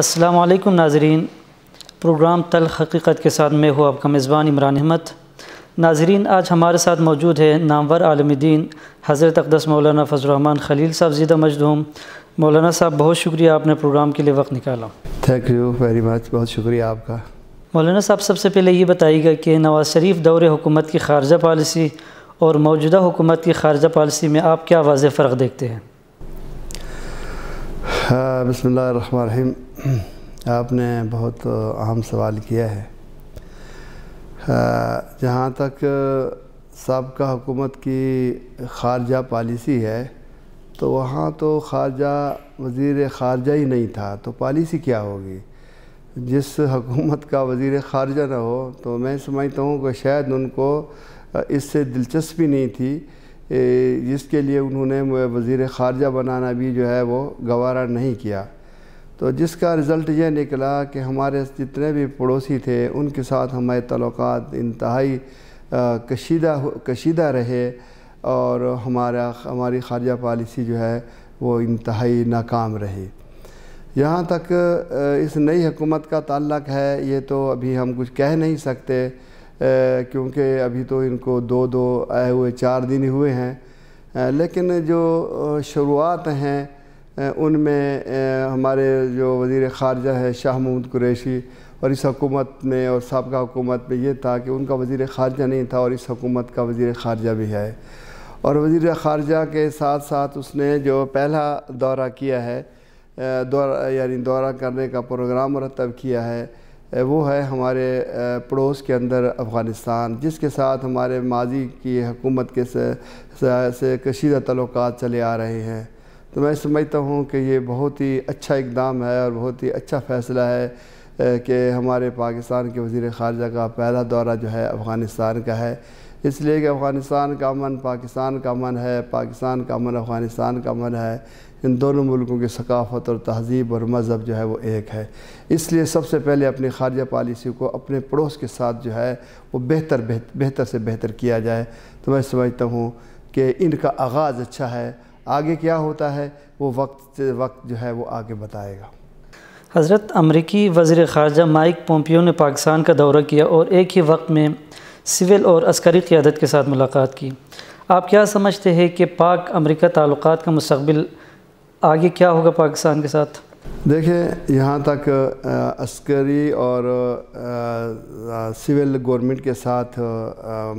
असलकम नाजरीन प्रोग्राम तल हकीकत के साथ मैं हूँ आपका मेज़बान इमरान अहमद नाजरीन आज हमारे साथ मौजूद है नामवर आलम दीन हज़रत अकदस मौलाना फजलरहमान खलील साहब ज़ीदा मजदूम मौलाना साहब बहुत शुक्रिया आपने प्रोग्राम के लिए वक्त निकाला थैंक यू वेरी मच बहुत शुक्रिया आपका मौलाना साहब सबसे पहले ये बताइएगा कि नवाज़ शरीफ दौर हुकूमत की खारजा पॉलिसी और मौजूदा हुकूमत की खारजा पॉलिसी में आप क्या वाज फ़र्क देखते हैं हाँ, बसमीम आपने बहुत अहम सवाल किया है जहाँ तक सबका हुकूमत की खारजा पॉलिसी है तो वहाँ तो खारजा वज़ी खारजा ही नहीं था तो पॉलिसी क्या होगी जिस हकूमत का वज़ी खारजा ना हो तो मैं समझता हूँ कि शायद उनको इससे दिलचस्पी नहीं थी जिसके लिए उन्होंने वज़ी खारजा बनाना भी जो है वो गवारा नहीं किया तो जिसका रिज़ल्ट यह निकला कि हमारे जितने भी पड़ोसी थे उनके साथ हमारे तल्लक इंतहाई कशीदा कशीदा रहे और हमारा हमारी खारजा पॉलिसी जो है वो इंतहाई नाकाम रही यहाँ तक इस नई हुकूमत का ताल्लक है ये तो अभी हम कुछ कह नहीं सकते क्योंकि अभी तो इनको दो दो आए हुए चार दिन हुए हैं लेकिन जो शुरुआत हैं उनमें हमारे जो वजीर ख़ारजा है शाह महमूद कुरैशी और इस हकूमत में और सबका हुकूमत में ये था कि उनका वजीर ख़ारजा नहीं था और इस हकूमत का वज़ी ख़ारजा भी है और वज़ी ख़ारजा के साथ साथ उसने जो पहला दौरा किया है दौरा यानी दौरा करने का प्रोग्राम मरतब किया है वो है हमारे पड़ोस के अंदर अफ़गानिस्तान जिसके साथ हमारे माजी की हकूमत के से, से, से कशीदा तल्लक चले आ रहे हैं तो मैं समझता हूँ कि ये बहुत ही अच्छा इकदाम है और बहुत ही अच्छा फ़ैसला है कि हमारे पाकिस्तान के वजीर ख़ारजा का पहला दौरा जो है अफ़गानिस्तान का है इसलिए कि अफ़गानिस्तान का अमन पाकिस्तान का अमन है पाकिस्तान का अमन अफ़गानिस्तान का अमन है इन दोनों मुल्कों की सकाफत और तहजीब और मज़हब जो है वो एक है इसलिए सबसे पहले अपनी खारजा पॉलिसी को अपने पड़ोस के साथ जो है वो बेहतर बेहतर से बेहतर किया जाए तो मैं समझता हूँ कि इनका आगाज़ अच्छा है आगे क्या होता है वो वक्त वक्त जो है वो आगे बताएगा हज़रत अमरीकी वज़र ख़ारजा माइक पोम्पियो ने पाकिस्तान का दौरा किया और एक ही वक्त में सिविल और अस्करी क़्यादत के साथ मुलाकात की आप क्या समझते हैं कि पाक अमरीका ताल्लुक का मुस्तबिल आगे क्या होगा पाकिस्तान के साथ देखें यहाँ तक अस्करी और आ, आ, सिविल गवर्नमेंट के साथ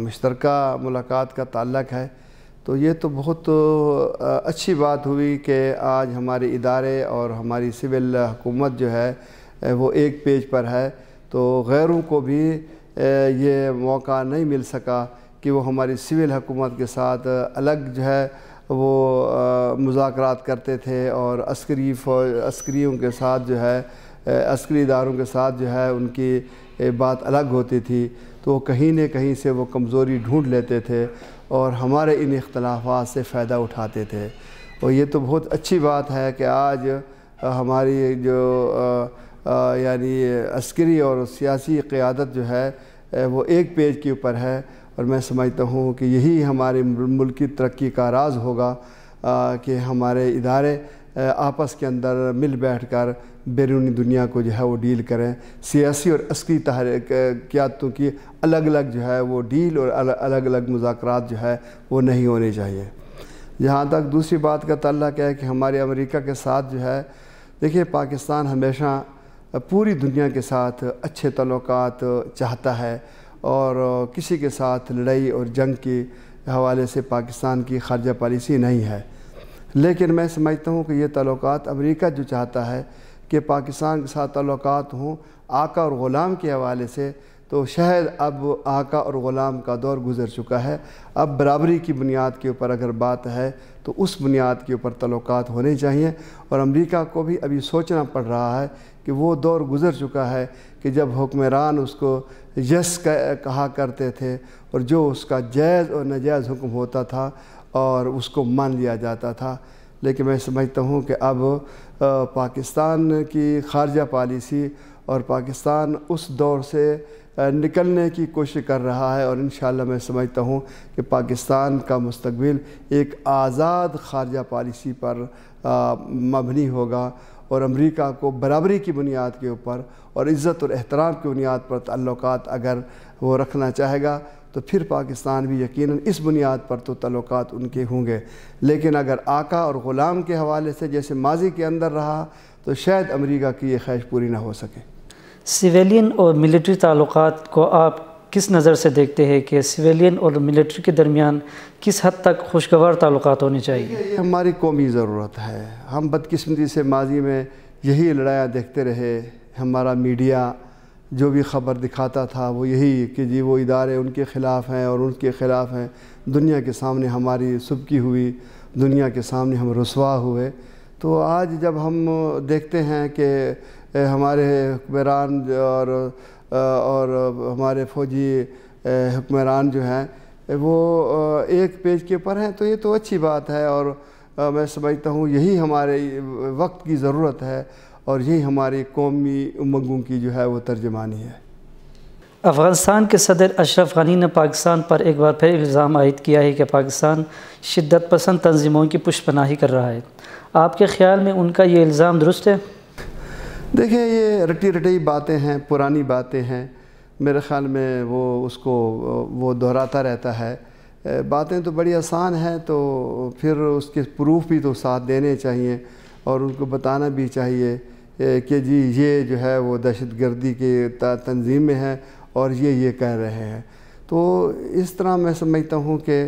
मुश्तरक मुलाकात का ताल्लक है तो ये तो बहुत अच्छी बात हुई कि आज हमारे इदारे और हमारी सिविल हुकूमत जो है वो एक पेज पर है तो गैरों को भी ये मौका नहीं मिल सका कि वो हमारी सिविल हुकूमत के साथ अलग जो है वो मुजात करते थे और अस्करी अस्करियों के साथ जो है अस्करी इदारों के साथ जो है उनकी बात अलग होती थी तो कहीं न कहीं से वो कमज़ोरी ढूंढ लेते थे और हमारे इन इख्तलाफा से फ़ायदा उठाते थे और ये तो बहुत अच्छी बात है कि आज हमारी जो यानी अस्करी और सियासी क़्यादत जो है वो एक पेज के ऊपर है और मैं समझता हूँ कि यही हमारे मुल्क की तरक्की का राज होगा कि हमारे इदारे आपस के अंदर मिल बैठ कर बैरूनी दुनिया को जो है वो डील करें सियासी और असली तहरिकतों की अलग अलग जो है वो डील और अलग अलग मुजाकर जो है वो नहीं होने चाहिए जहाँ तक दूसरी बात का क्या है कि हमारे अमेरिका के साथ जो है देखिए पाकिस्तान हमेशा पूरी दुनिया के साथ अच्छे तल्क़ चाहता है और किसी के साथ लड़ाई और जंग के हवाले से पाकिस्तान की खारजा पॉलिसी नहीं है लेकिन मैं समझता हूँ कि ये तल्लत अमरीका जो चाहता है कि पाकिस्तान के साथ तल्लक हों आका और ग़ुलाम के हवाले से तो शायद अब आका और ग़ुलाम का दौर गुज़र चुका है अब बराबरी की बुनियाद के ऊपर अगर बात है तो उस बुनियाद के ऊपर तल्लक होने चाहिए और अमरीका को भी अभी सोचना पड़ रहा है कि वो दौर गुज़र चुका है कि जब हुक्मरान उसको यस कहा करते थे और जो उसका जायज़ और नजायज़ हुक्म होता था और उसको मान लिया जाता था लेकिन मैं समझता हूँ कि अब पाकिस्तान की खारजा पॉलिसी और पाकिस्तान उस दौर से निकलने की कोशिश कर रहा है और इन मैं समझता हूँ कि पाकिस्तान का मुस्तबिल एक आज़ाद खारजा पॉलिसी पर मबनी होगा और अमेरिका को बराबरी की बुनियाद के ऊपर और इज़्ज़त और एहतराम की बुनियाद पर तल्लक अगर वो रखना चाहेगा तो फिर पाकिस्तान भी यकीनन इस बुनियाद पर तो तल्लक उनके होंगे लेकिन अगर आका और ग़ुलाम के हवाले से जैसे माजी के अंदर रहा तो शायद अमेरिका की ये ख्वाहिश पूरी ना हो सके सिविलियन और मिलिट्री ताल्लुक को आप किस नज़र से देखते हैं कि सिविलियन और मिलिट्री के दरमियान किस हद तक खुशगवार ताल्लुक होने चाहिए ये हमारी कौमी ज़रूरत है हम बदकस्मती से माजी में यही लड़ाया देखते रहे हमारा मीडिया जो भी ख़बर दिखाता था वो यही कि जी वो इदारे उनके ख़िलाफ़ हैं और उनके ख़िलाफ़ हैं दुनिया के सामने हमारी सुबकी हुई दुनिया के सामने हम रसवा हुए तो आज जब हम देखते हैं कि हमारे हुक्मरान और और हमारे फौजी हुक्मरान जो हैं वो एक पेज के ऊपर हैं तो ये तो अच्छी बात है और मैं समझता हूँ यही हमारे वक्त की ज़रूरत है और यही हमारी कौमी उमंगों की जो है वो तर्जमानी है अफ़गानिस्तान के सदर अशरफ गनी ने पाकिस्तान पर एक बार फिर इल्ज़ाम आयद किया है कि पाकिस्तान शिद्दत पसंद तंजीमों की पुष्पनाही कर रहा है आपके ख्याल में उनका ये इल्ज़ाम दुरुस्त है देखिए ये रटी रटी बातें हैं पुरानी बातें हैं मेरे ख़्याल में वो उसको वो दोहराता रहता है बातें तो बड़ी आसान हैं तो फिर उसके प्रूफ भी तो साथ देने चाहिए और उनको बताना भी चाहिए कि जी ये जो है वो दहशत गर्दी के तंजीम में है और ये ये कह रहे हैं तो इस तरह मैं समझता हूँ कि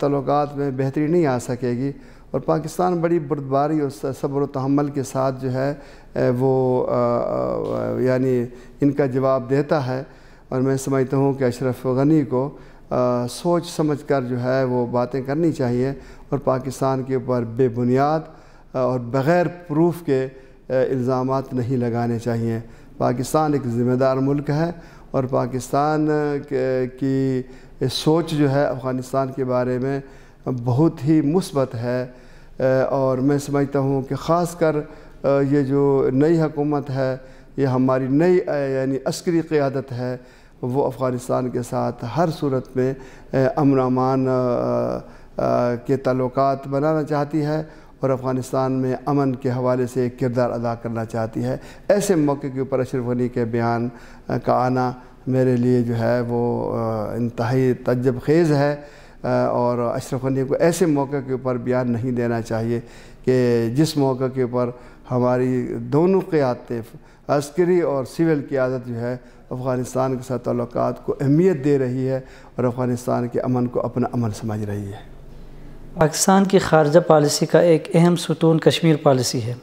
तल्लक में बेहतरी नहीं आ सकेगी और पाकिस्तान बड़ी बुरदबारी और सब्र तहमल के साथ जो है वो यानी इनका जवाब देता है और मैं समझता हूँ कि अशरफ गनी को आ, सोच समझ कर जो है वो बातें करनी चाहिए और पाकिस्तान के ऊपर बेबुनियाद और बग़ैर प्रूफ के इल्ज़ाम नहीं लगाने चाहिए पाकिस्तान एक ज़िम्मेदार मुल्क है और पाकिस्तान की सोच जो है अफ़गानिस्तान के बारे में बहुत ही मुस्बत है और मैं समझता हूँ कि ख़ास कर ये जो नई हकूमत है ये हमारी नई यानी अस्करी क़्यादत है वो अफ़गानिस्तान के साथ हर सूरत में अमन अमान के तल्लक बनाना चाहती है और अफ़गानिस्तान में अमन के हवाले से एक किरदार अदा करना चाहती है ऐसे मौके के ऊपर अशरफ गनी के बयान का आना मेरे लिए जो है वो इंतहाई तजब खेज़ है और अशरफ गनी को ऐसे मौके के ऊपर बयान नहीं देना चाहिए कि जिस मौके के ऊपर हमारी दोनों क़्यादतें अस्करी और सिविल की आदत जो है अफ़गानिस्तान के साथ तल्लक़ को अहमियत दे रही है और अफ़गानिस्तान के अमन को अपना अमन समझ रही है पाकिस्तान की खारजा पॉलिसी का एक अहम सतून कश्मीर पॉलिसी है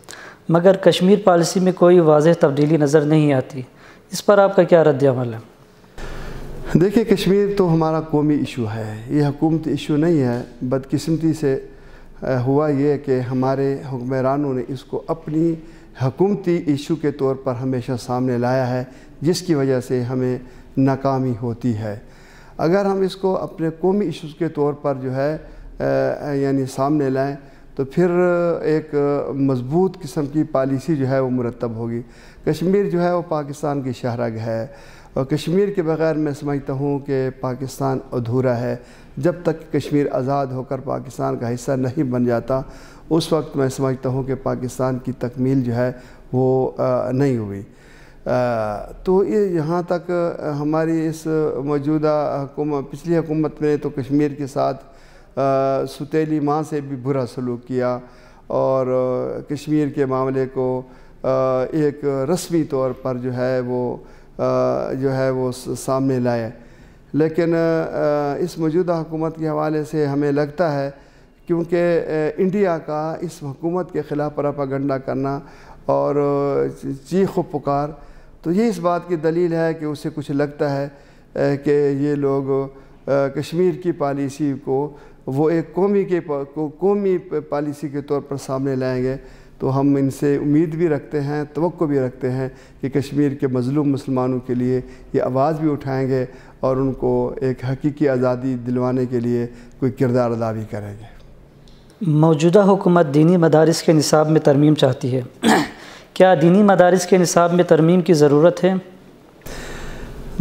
मगर कश्मीर पॉलिसी में कोई वाज तब्दीली नज़र नहीं आती इस पर आपका क्या रद्दमल है देखिए कश्मीर तो हमारा कौमी इशू है ये हकूमत इशू नहीं है बदकस्मती से हुआ ये कि हमारे हुक्मरानों ने इसको अपनी हकूमती इशू के तौर पर हमेशा सामने लाया है जिसकी वजह से हमें नाकामी होती है अगर हम इसको अपने कौमी इशूज़ के तौर पर जो है यानी सामने लाएँ तो फिर एक मज़बूत किस्म की पॉलिसी जो है वो मुरतब होगी कश्मीर जो है वो पाकिस्तान की शहरग है और कश्मीर के बगैर मैं समझता हूँ कि पाकिस्तान अधूरा है जब तक कश्मीर आज़ाद होकर पाकिस्तान का हिस्सा नहीं बन जाता उस वक्त मैं समझता हूँ कि पाकिस्तान की तकमील जो है वो आ, नहीं हुई आ, तो ये यहाँ तक हमारी इस मौजूदा पिछली हुकूमत में तो कश्मीर के साथ सुतीली माँ से भी बुरा सलूक किया और कश्मीर के मामले को एक रस्मी तौर पर जो है वो जो है वो सामने लाए लेकिन इस मौजूदा हुकूमत के हवाले से हमें लगता है क्योंकि इंडिया का इस हुकूमत के ख़िलाफ़ परापागंडा करना और चीख व पुकार तो ये इस बात की दलील है कि उसे कुछ लगता है कि ये लोग कश्मीर की पॉलिसी को वो एक कौमी के कौमी पॉलिसी के तौर पर सामने लाएंगे तो हम इनसे उम्मीद भी रखते हैं तो भी रखते हैं कि कश्मीर के मज़लूम मुसलमानों के लिए ये आवाज़ भी उठाएंगे और उनको एक हकीकी आज़ादी दिलवाने के लिए कोई किरदार अदा भी करेंगे मौजूदा हुकूमत दीनी मदारस के निसाब में तरमीम चाहती है क्या दीनी मदारस के निसाब में तरमीम की ज़रूरत है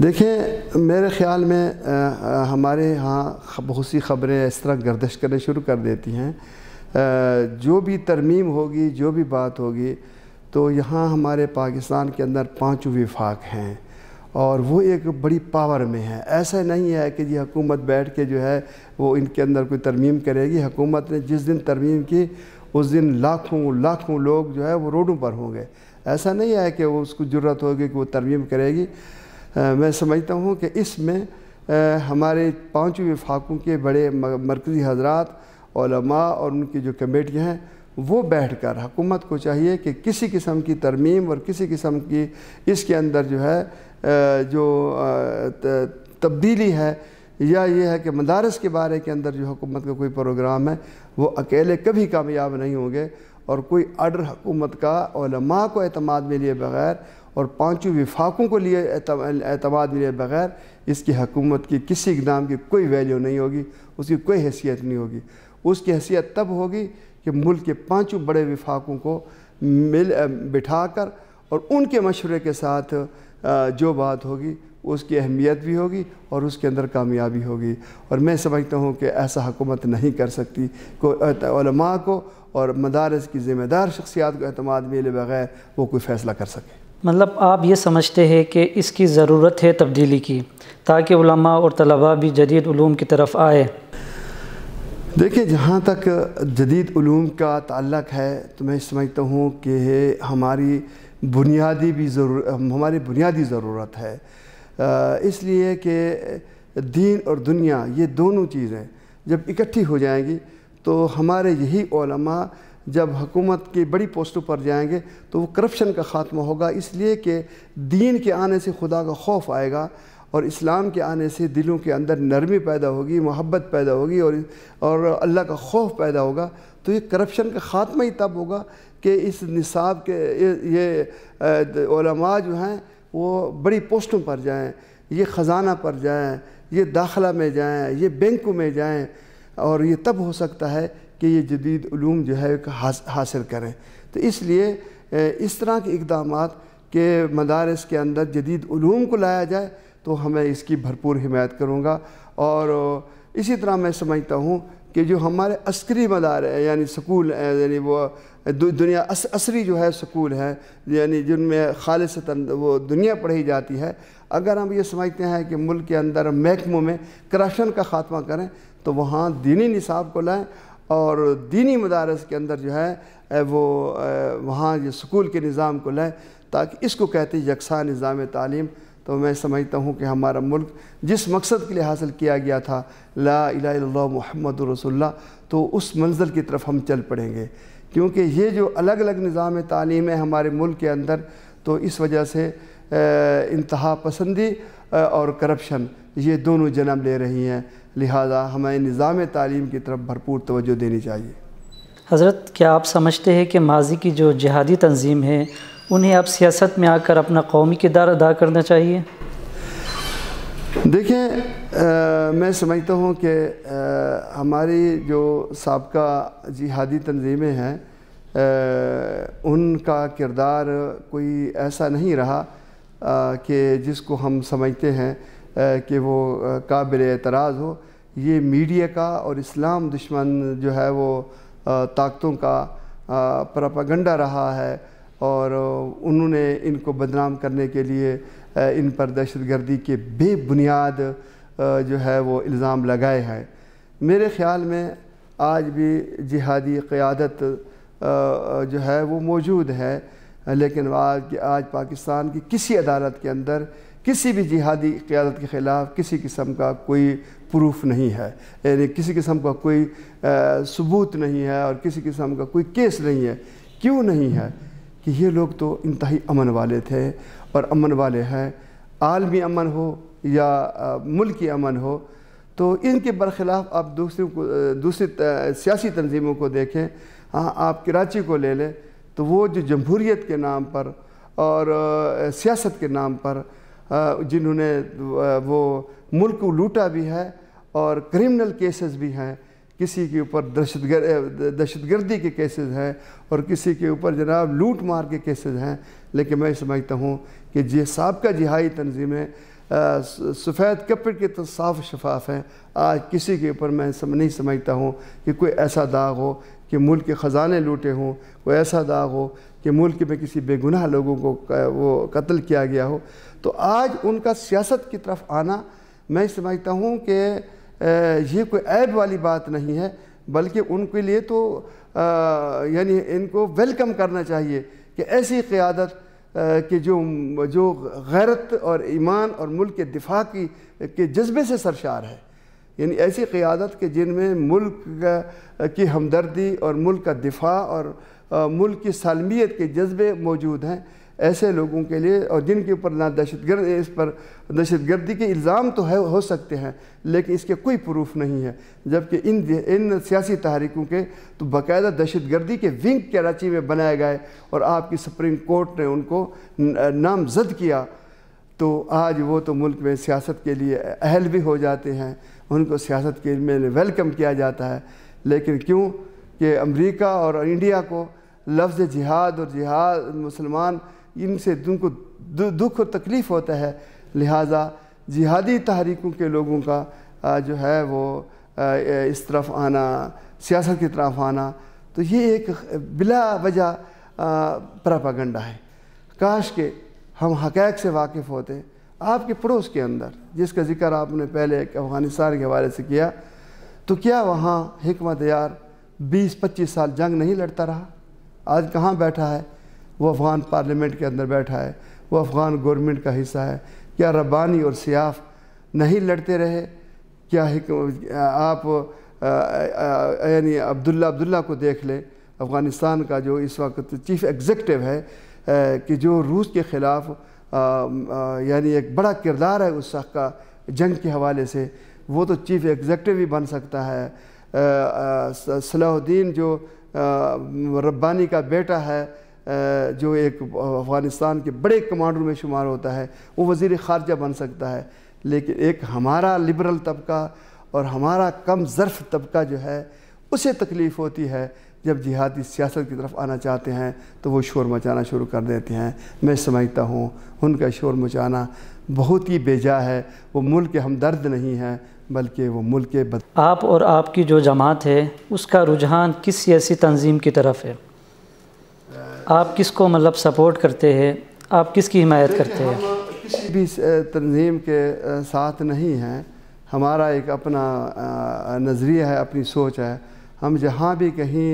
देखें मेरे ख़्याल में आ, हमारे यहाँ बहुत सी ख़बरें इस तरह गर्दश करने शुरू कर देती हैं आ, जो भी तरमीम होगी जो भी बात होगी तो यहाँ हमारे पाकिस्तान के अंदर पाँच विफाक हैं और वो एक बड़ी पावर में है ऐसा नहीं है कि जी हुकूमत बैठ के जो है वो इनके अंदर कोई तरमीम करेगी हुकूमत ने जिस दिन तरमीम की उस दिन लाखों लाखों लोग जो है वो रोडों पर होंगे ऐसा नहीं है कि वो उसको ज़रूरत होगी कि वो तरमीम करेगी मैं समझता हूँ कि इसमें हमारे पाँचों विफाकों के बड़े मरकज़ी हजरात और उनकी जो कमेटियाँ हैं वो बैठ कर हुकूमत को चाहिए कि किसी किस्म की तरमीम और किसी किस्म की इसके अंदर जो है जो तब्दीली है या ये है कि मदारस के बारे के अंदर जो हुकूमत का कोई प्रोग्राम है वो अकेले कभी कामयाब नहीं होंगे और कोई अडर हुकूमत का को अतमाद में लिए बग़ैर और पाँचों विफाकों को लिए अतमाद मिले बगैर इसकी हकूमत की किसी इकदाम की कोई वैल्यू नहीं होगी उसकी कोई हैसियत नहीं होगी उसकी हैसियत तब होगी कि मुल्क के पाँचों बड़े विफाकों को मिल बिठा कर और उनके मशवरे के साथ जो बात होगी उसकी अहमियत भी होगी और उसके अंदर कामयाबी होगी और मैं समझता हूँ कि ऐसा हुकूमत नहीं कर सकती कोई को और मदारस की ज़िम्मेदार शख्सियात को अहतमाद मिले बगैर वो कोई फ़ैसला कर सके मतलब आप ये समझते हैं कि इसकी ज़रूरत है तब्दीली की ताकि उलमा और तलबा भी जदीद ूम की तरफ आए देखिए जहाँ तक जदीद ूम का ताल्लक है तो मैं समझता हूँ कि हमारी बुनियादी भी ज़रूर हमारी बुनियादी ज़रूरत है इसलिए कि दीन और दुनिया ये दोनों चीज़ें जब इकट्ठी हो जाएंगी तो हमारे यही जब हुकूमत की बड़ी पोस्टों पर जाएंगे तो वो करप्शन का ख़ात्मा होगा इसलिए कि दीन के आने से खुदा का खौफ आएगा और इस्लाम के आने से दिलों के अंदर नरमी पैदा होगी मोहब्बत पैदा होगी और और अल्लाह का खौफ पैदा होगा तो ये करप्शन का ख़ात्मा ही तब होगा कि इस निसाब के ये ओलमा जो हैं वो बड़ी पोस्टों पर जाएँ ये ख़जाना पर जाएँ ये दाखला में जाएँ ये बैंकों में जाएँ और ये तब हो सकता है कि ये जदीद जो है हासिल करें तो इसलिए इस तरह के इकदाम के मदारस के अंदर जदीद को लाया जाए तो हमें इसकी भरपूर हिमायत करूँगा और इसी तरह मैं समझता हूँ कि जो हमारे अस्करी मदार यानी स्कूल यानी वो दु, दुनिया अस, असरी जो है स्कूल है यानी जिनमें खालिश वो दुनिया पढ़ी जाती है अगर हम ये समझते हैं कि मुल्क के अंदर महकमों में करप्शन का खात्मा करें तो वहाँ दीनी निसाब को लाएँ और दीनी मदारस के अंदर जो है वो वहाँ ये स्कूल के निज़ाम को लाएँ ताकि इसको कहते यकसा निज़ाम तालीम तो मैं समझता हूँ कि हमारा मुल्क जिस मकसद के लिए हासिल किया गया था ला इला मोहम्मद तो उस मंजिल की तरफ हम चल पड़ेंगे क्योंकि ये जो अलग अलग निज़ाम तालीम है हमारे मुल्क के अंदर तो इस वजह से इंतहा पसंदी और करप्शन ये दोनों जन्म ले रही हैं लिहाजा हमें निज़ाम तालीम की तरफ भरपूर तोज्जो देनी चाहिए हज़रत क्या आप समझते हैं कि माजी की जो जिहादी तंजीम है उन्हें आप सियासत में आकर अपना कौमी किरदार अदा करना चाहिए देखें मैं समझता हूँ कि हमारी जो सबका जिहादी तंजीमें हैं उनका किरदार कोई ऐसा नहीं रहा कि जिसको हम समझते हैं कि वो काबिल एतराज़ हो ये मीडिया का और इस्लाम दुश्मन जो है वो ताकतों का प्रपागंडा रहा है और उन्होंने इनको बदनाम करने के लिए इन पर दहशत गर्दी के बेबुनियाद जो है वो इल्ज़ाम लगाए हैं मेरे ख़्याल में आज भी जिहादी क़्यादत जो है वो मौजूद है लेकिन आज आज पाकिस्तान की किसी अदालत के अंदर किसी भी जिहादी क़्यादत के ख़िलाफ़ किसी किस्म का कोई प्रूफ नहीं है यानी किसी किस्म का कोई आ, सबूत नहीं है और किसी किस्म का कोई केस नहीं है क्यों नहीं है कि ये लोग तो इंतहाई अमन वाले थे और अमन वाले हैं आलमी अमन हो या मुल्क अमन हो तो इनके बरखिलाफ़ आप दूसरी को दूसरी सियासी तंजीमों को देखें हाँ आप कराची को ले लें तो वो जो जमहूरीत के नाम पर और सियासत के नाम पर जिन्होंने वो मुल्क को लूटा भी है और क्रिमिनल केसेस भी हैं किसी के ऊपर दहशतगर दहशतगर्दी के केसेस हैं और किसी के ऊपर जनाब लूट मार के केसेस हैं लेकिन मैं समझता हूँ कि जे सबका जिहाई तनजीमें सफ़ेद कपड़ के तो साफ शफाफ हैं आज किसी के ऊपर मैं सम, नहीं समझता हूँ कि कोई ऐसा दाग हो कि मुल्क के ख़जाने लूटे हों कोई ऐसा दाग हो कि मुल्क में किसी बेगुनाह लोगों को वो कत्ल किया गया हो तो आज उनका सियासत की तरफ आना मैं समझता हूँ कि ये कोई ऐब वाली बात नहीं है बल्कि उनके लिए तो यानी इनको वेलकम करना चाहिए कि ऐसी क़्यादत कि जो जो गैरत और ईमान और मुल्क के दिफा की के जज्बे से सरशार है यानी ऐसी क़्यादत के जिनमें मुल्क की हमदर्दी और मुल्क का दिफा और मुल्क की सालमियत के जज्बे मौजूद हैं ऐसे लोगों के लिए और जिनके ऊपर ना दहशत गर्द इस पर दहशत गर्दी के इल्ज़ाम तो है हो सकते हैं लेकिन इसके कोई प्रूफ नहीं है जबकि इन इन सियासी तहरीकों के तो बाकायदा दहशत गर्दी के विंग कराची में बनाए गए और आपकी सुप्रीम कोर्ट ने उनको नामजद किया तो आज वो तो मुल्क में सियासत के लिए अहल भी हो जाते हैं उनको सियासत के में वेलकम किया जाता है लेकिन क्यों कि अमरीका और इंडिया को लफ्ज़ जिहाद और जिहाद मुसलमान इनसे उनको दुख और तकलीफ़ होता है लिहाजा जिहादी तहरीकों के लोगों का जो है वो इस तरफ आना सियासत की तरफ आना तो ये एक बिला वजह प्रापागंडा है काश के हम हकैक से वाकिफ़ होते आपके पड़ोस के अंदर जिसका जिक्र आपने पहले एक अफ़गानिस्तान के हवाले से किया तो क्या वहाँ हमत यार बीस पच्चीस साल जंग नहीं लड़ता रहा आज कहाँ बैठा है वो अफ़गान पार्लियामेंट के अंदर बैठा है वो अफ़गान गवर्नमेंट का हिस्सा है क्या रब्बानी और सियाफ नहीं लड़ते रहे क्या आप यानी अब्दुल्ला अब्दुल्ला को देख ले अफ़गानिस्तान का जो इस वक्त चीफ एग्जेक्टिव है कि जो रूस के ख़िलाफ़ यानी एक बड़ा किरदार है उस शख का जंग के हवाले से वो तो चीफ एग्जेक्टिव ही बन सकता है सलाहुद्दीन जो रब्बानी का बेटा है जो एक अफ़गानिस्तान के बड़े कमांडर में शुमार होता है वो वज़ी ख़ारजा बन सकता है लेकिन एक हमारा लिबरल तबका और हमारा कम ज़र्फ़ तबका जो है उसे तकलीफ़ होती है जब जिहादी सियासत की तरफ आना चाहते हैं तो वो शोर मचाना शुरू कर देते हैं मैं समझता हूँ उनका शोर मचाना बहुत ही बेजा है वो मुल्क के हमदर्द नहीं है बल्कि वो मुल्क के बद आप और आपकी जो जमात है उसका रुझान किस ऐसी तंजीम की तरफ है आप किसको मतलब सपोर्ट करते हैं आप किसकी हिमायत करते हैं किसी भी तंजीम के साथ नहीं हैं हमारा एक अपना नज़रिया है अपनी सोच है हम जहाँ भी कहीं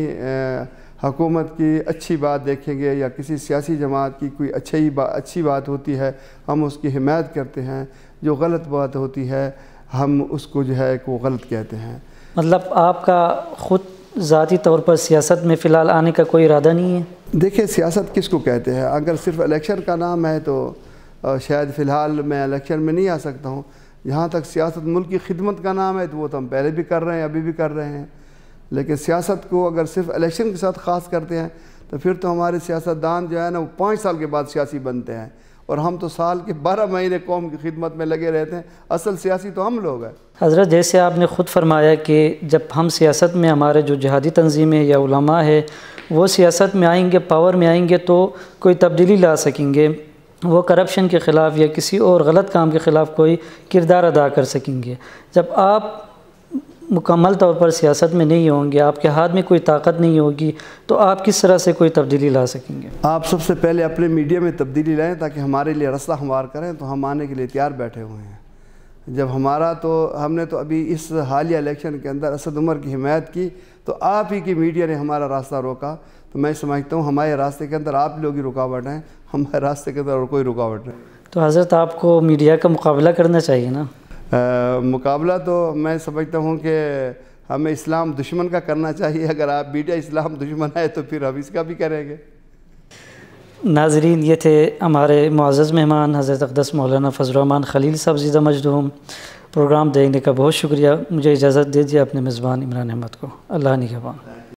हकूमत की अच्छी बात देखेंगे या किसी सियासी जमात की कोई अच्छी बा, अच्छी बात होती है हम उसकी हिमायत करते हैं जो गलत बात होती है हम उसको जो है को गलत कहते हैं मतलब आपका ख़ुद ज़ाती तौर पर सियासत में फ़िलहाल आने का कोई इरादा नहीं है देखिए सियासत किसको कहते हैं अगर सिर्फ इलेक्शन का नाम है तो शायद फ़िलहाल मैं इलेक्शन में नहीं आ सकता हूँ जहाँ तक सियासत मुल्क की खिदमत का नाम है तो वो तो हम पहले भी कर रहे हैं अभी भी कर रहे हैं लेकिन सियासत को अगर सिर्फ इलेक्शन के साथ ख़ास करते हैं तो फिर तो हमारे सियासतदान जो है ना वो पाँच साल के बाद सियासी बनते हैं और हम तो साल के बारह महीने कौम की खिदमत में लगे रहते हैं असल सियासी तो हम लोग हैं हज़रत जैसे आपने ख़ुद फरमाया कि जब हम सियासत में हमारे जो जहादी तंजीमें या उलमा है वो सियासत में आएंगे पावर में आएंगे तो कोई तब्दीली ला सकेंगे वो करप्शन के ख़िलाफ़ या किसी और गलत काम के ख़िलाफ़ कोई किरदार अदा कर सकेंगे जब आप मुकम्मल तौर पर सियासत में नहीं होंगे आपके हाथ में कोई ताकत नहीं होगी तो आप किस तरह से कोई तब्दीली ला सकेंगे आप सबसे पहले अपने मीडिया में तब्दीली लाएँ ताकि हमारे लिए रास्ता हमवार करें तो हम आने के लिए तैयार बैठे हुए हैं जब हमारा तो हमने तो अभी इस हालिया इलेक्शन के अंदर असद उमर की हिमायत की तो आप ही की मीडिया ने हमारा रास्ता रोका तो मैं समझता हूँ हमारे रास्ते के अंदर आप लोग ही रुकावट हैं हमारे रास्ते के अंदर और कोई रुकावट नहीं तो हज़रत आपको मीडिया का मुकाबला करना चाहिए ना मुकाबला तो मैं समझता हूँ कि हमें इस्लाम दुश्मन का करना चाहिए अगर आप बीटा इस्लाम दुश्मन है तो फिर हम इसका भी करेंगे नाजरीन ये थे हमारे मुआज़ मेहमान हज़रत अकदस मौलाना फ़जलरहमान खलील साहब जीदा मजदूम प्रोग्राम देखने का बहुत शुक्रिया मुझे इजाज़त दीजिए अपने मेज़बान इमरान अहमद को अल्लाह निगबान